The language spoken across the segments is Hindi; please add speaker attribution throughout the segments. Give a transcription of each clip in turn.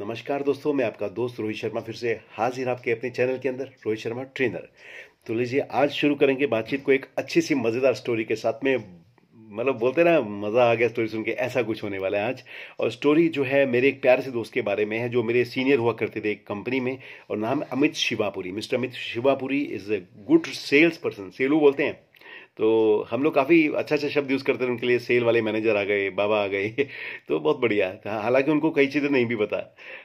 Speaker 1: नमस्कार दोस्तों मैं आपका दोस्त रोहित शर्मा फिर से हाजिर आपके अपने चैनल के अंदर रोहित शर्मा ट्रेनर तो लीजिए आज शुरू करेंगे बातचीत को एक अच्छी सी मज़ेदार स्टोरी के साथ में मतलब बोलते ना मज़ा आ गया स्टोरी सुन के ऐसा कुछ होने वाला है आज और स्टोरी जो है मेरे एक प्यारे से दोस्त के बारे में है जो मेरे सीनियर हुआ करते थे एक कंपनी में और नाम Amit Shivapuri mister Amit Shivapuri is a good sales person सेलू बोलते हैं तो हम लोग काफ़ी अच्छा अच्छा शब्द यूज़ करते थे उनके लिए सेल वाले मैनेजर आ गए बाबा आ गए तो बहुत बढ़िया था हाँ, हालांकि उनको कई चीज़ें नहीं भी पता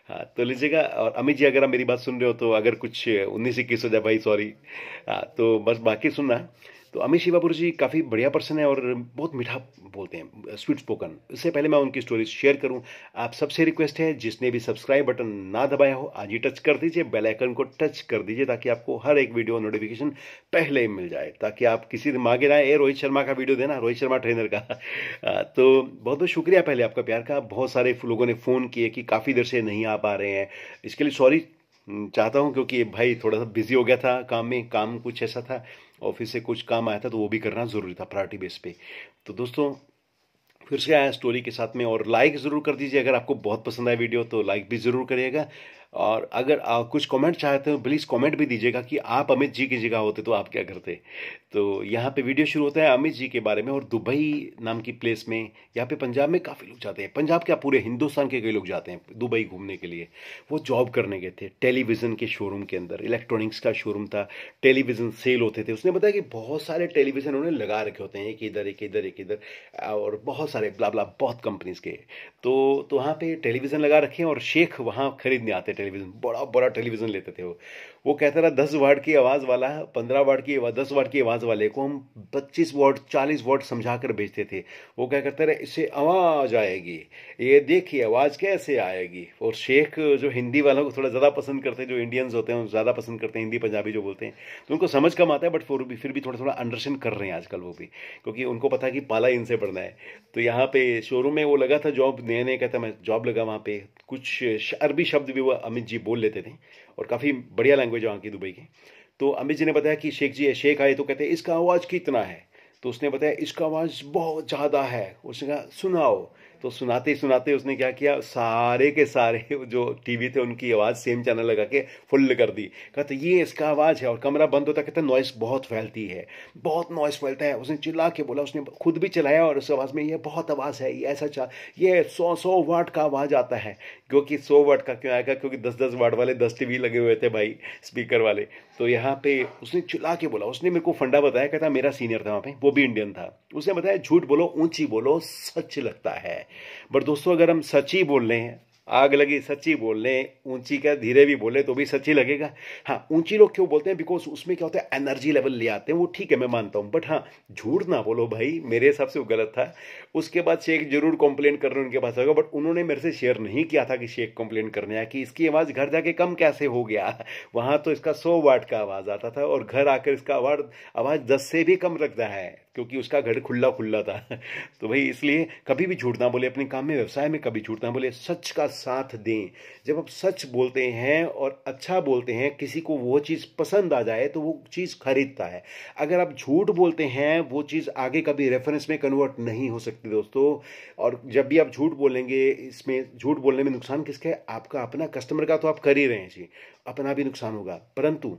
Speaker 1: हाँ तो लीजिएगा और अमित जी अगर आप मेरी बात सुन रहे हो तो अगर कुछ उन्नीस इक्कीस हो जाए भाई सॉरी हाँ तो बस बाकी सुनना तो अमित शिवापुर जी काफ़ी बढ़िया पर्सन है और बहुत मीठा बोलते हैं स्वीट स्पोकन इससे पहले मैं उनकी स्टोरीज शेयर करूं आप सबसे रिक्वेस्ट है जिसने भी सब्सक्राइब बटन ना दबाया हो आज ही टच कर दीजिए बेल आइकन को टच कर दीजिए ताकि आपको हर एक वीडियो नोटिफिकेशन पहले मिल जाए ताकि आप किसी दिन मांगे ना ए रोहित शर्मा का वीडियो देना रोहित शर्मा ट्रेनर का तो बहुत बहुत शुक्रिया पहले आपका प्यार का बहुत सारे लोगों ने फ़ोन किए कि काफ़ी देर से नहीं आ पा रहे हैं इसके लिए सॉरी हम्म, चाहता हूँ क्योंकि भाई थोड़ा सा बिजी हो गया था काम में काम कुछ ऐसा था ऑफिस से कुछ काम आया था तो वो भी करना ज़रूरी था प्रायोरिटी बेस पे तो दोस्तों फिर से आया स्टोरी के साथ में और लाइक ज़रूर कर दीजिए अगर आपको बहुत पसंद आया वीडियो तो लाइक भी ज़रूर करिएगा और अगर आ, कुछ कमेंट चाहते हो प्लीज़ कमेंट भी दीजिएगा कि आप अमित जी की जगह होते तो आप क्या करते तो यहाँ पे वीडियो शुरू होता है अमित जी के बारे में और दुबई नाम की प्लेस में यहाँ पे पंजाब में काफ़ी लोग जाते हैं पंजाब क्या पूरे हिंदुस्तान के कई लोग जाते हैं दुबई घूमने के लिए वो जॉब करने गए थे टेलीविज़न के शोरूम के अंदर इलेक्ट्रॉनिक्स का शोरूम था टेलीविज़न सेल होते थे उसने बताया कि बहुत सारे टेलीविज़न उन्होंने लगा रखे होते हैं एक इधर एक इधर एक इधर और बहुत सारे ब्लाबला बहुत कंपनीज़ के तो, तो वहाँ पर टेलीविज़न लगा रखे हैं और शेख वहाँ खरीदने आते थे टेलीविज़न बड़ा बड़ा टेलीविज़न लेते थे वो वो कहता रहा दस वार्ड की आवाज़ वाला है पंद्रह वार्ड की आवाज दस वार्ड की आवाज़ वाले को हम पच्चीस वार्ड चालीस वार्ड समझा कर भेजते थे वो क्या करते रहे इससे आवाज़ आएगी ये देखिए आवाज़ कैसे आएगी और शेख जो हिंदी वालों को थोड़ा ज़्यादा पसंद करते हैं जो इंडियंस होते हैं ज़्यादा पसंद करते हैं हिंदी पंजाबी जो बोलते हैं तो उनको समझ कम आता है बट फिर भी फिर भी थोड़ा थोड़ा अंडरस्टैंड कर रहे हैं आजकल वो भी क्योंकि उनको पता है कि पाला इनसे पढ़ना है तो यहाँ पे शोरूम में वो लगा था जॉब नए नए कहता मैं जॉब लगा वहाँ पे कुछ अरबी शब्द भी वो अमित जी बोल लेते थे और काफ़ी बढ़िया लैंग्वेज वहाँ की दुबई की तो अमित जी ने बताया कि शेख जी है शेख आए तो कहते इसका आवाज़ कितना है तो उसने बताया इसका आवाज़ बहुत ज़्यादा है उसने कहा सुनाओ तो सुनाते ही सुनाते उसने क्या किया सारे के सारे जो टीवी थे उनकी आवाज़ सेम चैनल लगा के फुल कर दी कहा तो ये इसका आवाज़ है और कमरा बंद होता कहता नॉइस बहुत फैलती है बहुत नॉइस फैलता है उसने चिल्ला के बोला उसने खुद भी चलाया और उस आवाज़ में ये बहुत आवाज़ है ये ऐसा चा ये सौ सौ वाट का आवाज़ आता है क्योंकि सौ वाट का क्यों आएगा क्योंकि दस दस वाट वाले दस टी लगे हुए थे भाई स्पीकर वाले तो यहाँ पे उसने चिल्ला के बोला उसने मेरे को फंडा बताया कहता मेरा सीनियर था वहाँ पे वो भी इंडियन था उसने बताया झूठ बोलो ऊंची बोलो सच लगता है बट दोस्तों अगर हम सच्ची बोल रहे हैं आग लगी सच्ची बोल लें ऊंची क्या धीरे भी बोले तो भी सच्ची लगेगा हाँ ऊंची लोग क्यों बोलते हैं बिकॉज उसमें क्या होता है एनर्जी लेवल ले आते हैं वो ठीक है मैं मानता हूँ बट हाँ झूठ ना बोलो भाई मेरे हिसाब से वो गलत था उसके बाद शेख जरूर कंप्लेन कर रहे हैं उनके पास होगा बट उन्होंने मेरे से शेयर नहीं किया था कि शेख कंप्लेन करने आया कि इसकी आवाज़ घर जाके कम कैसे हो गया वहाँ तो इसका सौ वाट का आवाज़ आता था और घर आकर इसका आवाज आवाज़ दस से भी कम रखता है क्योंकि उसका घर खुला खुला था तो भाई इसलिए कभी भी झूठ ना बोले अपने काम में व्यवसाय में कभी झूठ ना बोले सच का साथ दें जब आप सच बोलते हैं और अच्छा बोलते हैं किसी को वो चीज़ पसंद आ जाए तो वो चीज़ खरीदता है अगर आप झूठ बोलते हैं वो चीज़ आगे कभी रेफरेंस में कन्वर्ट नहीं हो सकती दोस्तों और जब भी आप झूठ बोलेंगे इसमें झूठ बोलने में नुकसान किसका है आपका अपना कस्टमर का तो आप कर ही रहे हैं जी अपना भी नुकसान होगा परंतु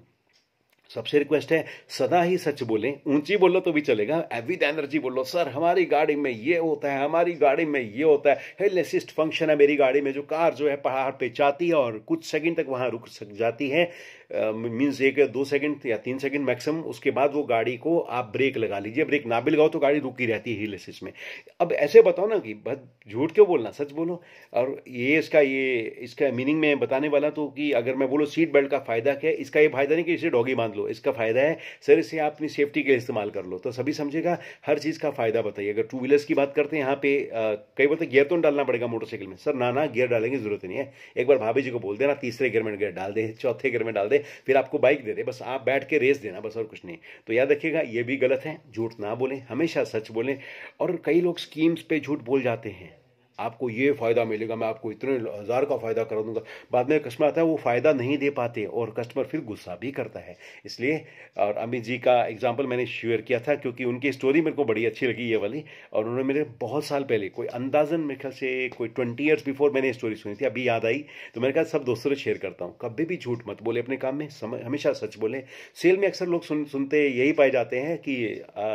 Speaker 1: सबसे रिक्वेस्ट है सदा ही सच बोलें ऊंची बोलो तो भी चलेगा एविद एनर्जी बोलो सर हमारी गाड़ी में ये होता है हमारी गाड़ी में ये होता है हेल असिस्ट फंक्शन है मेरी गाड़ी में जो कार जो है पहाड़ पे जाती है और कुछ सेकंड तक वहां रुक सक जाती है मीन्स एक दो सेकंड या तीन सेकंड मैक्सिमम उसके बाद वो गाड़ी को आप ब्रेक लगा लीजिए ब्रेक ना भी लगाओ तो गाड़ी रुकी रहती है हिल में अब ऐसे बताओ ना कि बस झूठ क्यों बोलना सच बोलो और ये इसका ये इसका मीनिंग मैं बताने वाला तो कि अगर मैं बोलो सीट बेल्ट का फ़ायदा क्या है इसका ये फायदा नहीं कि इसे डॉगी बांध लो इसका फ़ायदा है सर इसे आप अपनी सेफ्टी के लिए इस्तेमाल कर लो तो सभी समझेगा हर चीज़ का फ़ायदा बताइए अगर टू व्हीलर्स की बात करते हैं यहाँ पे कई बार तो गियर तो डालना पड़ेगा मोटरसाइकिल में सर ना ना गियर डालने की जरूरत नहीं है एक बार भाभी जी को बोल देना तीसरे गियर में गियर डाल दे चौथे गियर में डाल दे दे फिर आपको बाइक दे दे बस आप बैठ के रेस देना बस और कुछ नहीं तो याद रखिएगा ये भी गलत है झूठ ना बोलें हमेशा सच बोलें और कई लोग स्कीम्स पे झूठ बोल जाते हैं आपको ये फ़ायदा मिलेगा मैं आपको इतने हज़ार का फ़ायदा करा दूंगा बाद में कस्टमर आता है वो फ़ायदा नहीं दे पाते और कस्टमर फिर गुस्सा भी करता है इसलिए और अमित जी का एग्जाम्पल मैंने शेयर किया था क्योंकि उनकी स्टोरी मेरे को बड़ी अच्छी लगी ये वाली और उन्होंने मेरे बहुत साल पहले कोई अंदाजन मेरे ख्याल से कोई ट्वेंटी ईयर्स बिफोर मैंने स्टोरी सुनी थी अभी याद आई तो मैंने कहा सब दोस्तों से शेयर करता हूँ कभी भी झूठ मत बोले अपने काम में हमेशा सच बोले सेल में अक्सर लोग सुन सुनते यही पाए जाते हैं कि आ,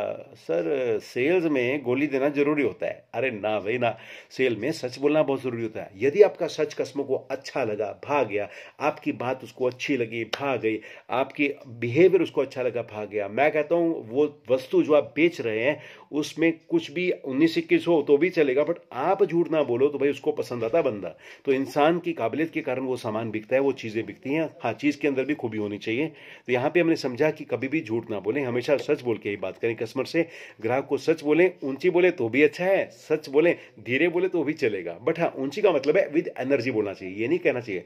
Speaker 1: सर सेल्स में गोली देना जरूरी होता है अरे ना भाई ना सेल खेल में सच बोलना बहुत ज़रूरी होता है यदि आपका सच कस्मों को अच्छा लगा भाग गया आपकी बात उसको अच्छी लगी भाग गई आपकी बिहेवियर उसको अच्छा लगा भाग गया मैं कहता हूँ वो वस्तु जो आप बेच रहे हैं उसमें कुछ भी उन्नीस इक्कीस हो तो भी चलेगा बट आप झूठ ना बोलो तो भाई उसको पसंद आता बंदा तो इंसान की काबिलियत के कारण वो सामान बिकता है वो चीज़ें बिकती हैं हाँ चीज़ के अंदर भी खूबी होनी चाहिए तो यहाँ पर हमने समझा कि कभी भी झूठ ना बोलें हमेशा सच बोल के ही बात करें कस्टमर से ग्राहक को सच बोलें ऊंची बोले तो भी अच्छा है सच बोलें धीरे बोले तो तो भी चलेगा बट हाँ ऊंची का मतलब है विद एनर्जी बोलना चाहिए ये नहीं कहना चाहिए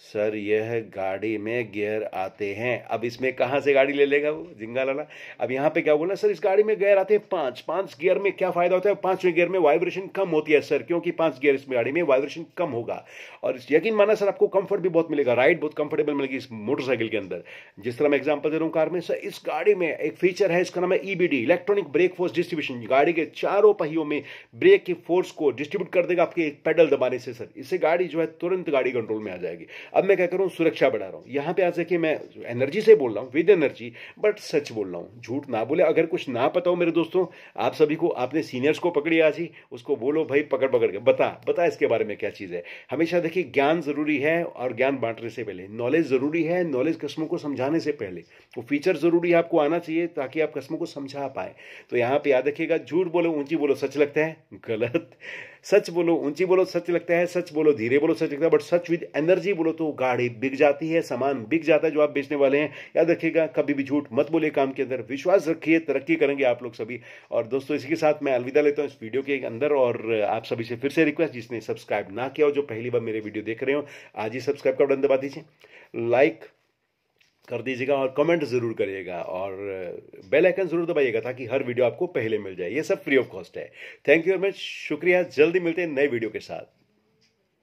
Speaker 1: सर यह गाड़ी में गियर आते हैं अब इसमें कहाँ से गाड़ी ले लेगा वो जिंगा लाला अब यहाँ पे क्या बोला सर इस गाड़ी में गियर आते हैं पाँच पाँच गियर में क्या फायदा होता है पाँचवें गियर में वाइब्रेशन कम होती है सर क्योंकि पाँच गियर इसमें गाड़ी में वाइब्रेशन कम होगा और यकीन माना सर आपको कंफर्ट भी बहुत मिलेगा राइड बहुत कंफर्टेबल मिलेगी इस मोटरसाइकिल के अंदर जिस तरह मैं एग्जाम्पल दे रहा हूँ कार में सर इस गाड़ी में एक फीचर है इसका नाम है E B D electronic brake force distribution गाड़ी के चारों पहियों में ब्रेक की फोर्स को डिस्ट्रीब्यूट कर देगा आपके एक पेडल दबाने से सर इससे गाड़ी जो है तुरंत गाड़ी कंट्रोल में आ जाएगी अब मैं क्या कर रहा सुरक्षा बढ़ा रहा हूँ यहाँ पे आज देखिए मैं एनर्जी से बोल रहा हूँ विद एनर्जी बट सच बोल रहा हूँ झूठ ना बोले अगर कुछ ना पता हो मेरे दोस्तों आप सभी को आपने सीनियर्स को पकड़ी आज ही उसको बोलो भाई पकड़ पकड़ के बता बता इसके बारे में क्या चीज़ है हमेशा देखिए ज्ञान ज़रूरी है और ज्ञान बांटने से पहले नॉलेज ज़रूरी है नॉलेज कस्मों को समझाने से पहले वो फीचर ज़रूरी है आपको आना चाहिए ताकि आप कस्मों को समझा पाए तो यहाँ पर याद रखिएगा झूठ बोलो ऊंची बोलो सच लगता है गलत सच बोलो ऊंची बोलो सच लगता है सच बोलो धीरे बोलो सच लगता है बट सच विद एनर्जी बोलो तो गाड़ी बिक जाती है सामान बिक जाता है जो आप बेचने वाले हैं याद रखिएगा कभी भी झूठ मत बोले काम के अंदर विश्वास रखिए तरक्की करेंगे आप लोग सभी और दोस्तों इसी के साथ मैं अलविदा लेता हूँ इस वीडियो के अंदर और आप सभी से फिर से रिक्वेस्ट जिसने सब्सक्राइब ना किया हो जो पहली बार मेरे वीडियो देख रहे हो आज ही सब्सक्राइब का बटन दबा दीजिए लाइक कर दीजिएगा और कमेंट ज़रूर करिएगा और बेल आइकन ज़रूर दबाइएगा ताकि हर वीडियो आपको पहले मिल जाए ये सब फ्री ऑफ कॉस्ट है थैंक यू वेरी मच शुक्रिया जल्दी मिलते हैं नए वीडियो के साथ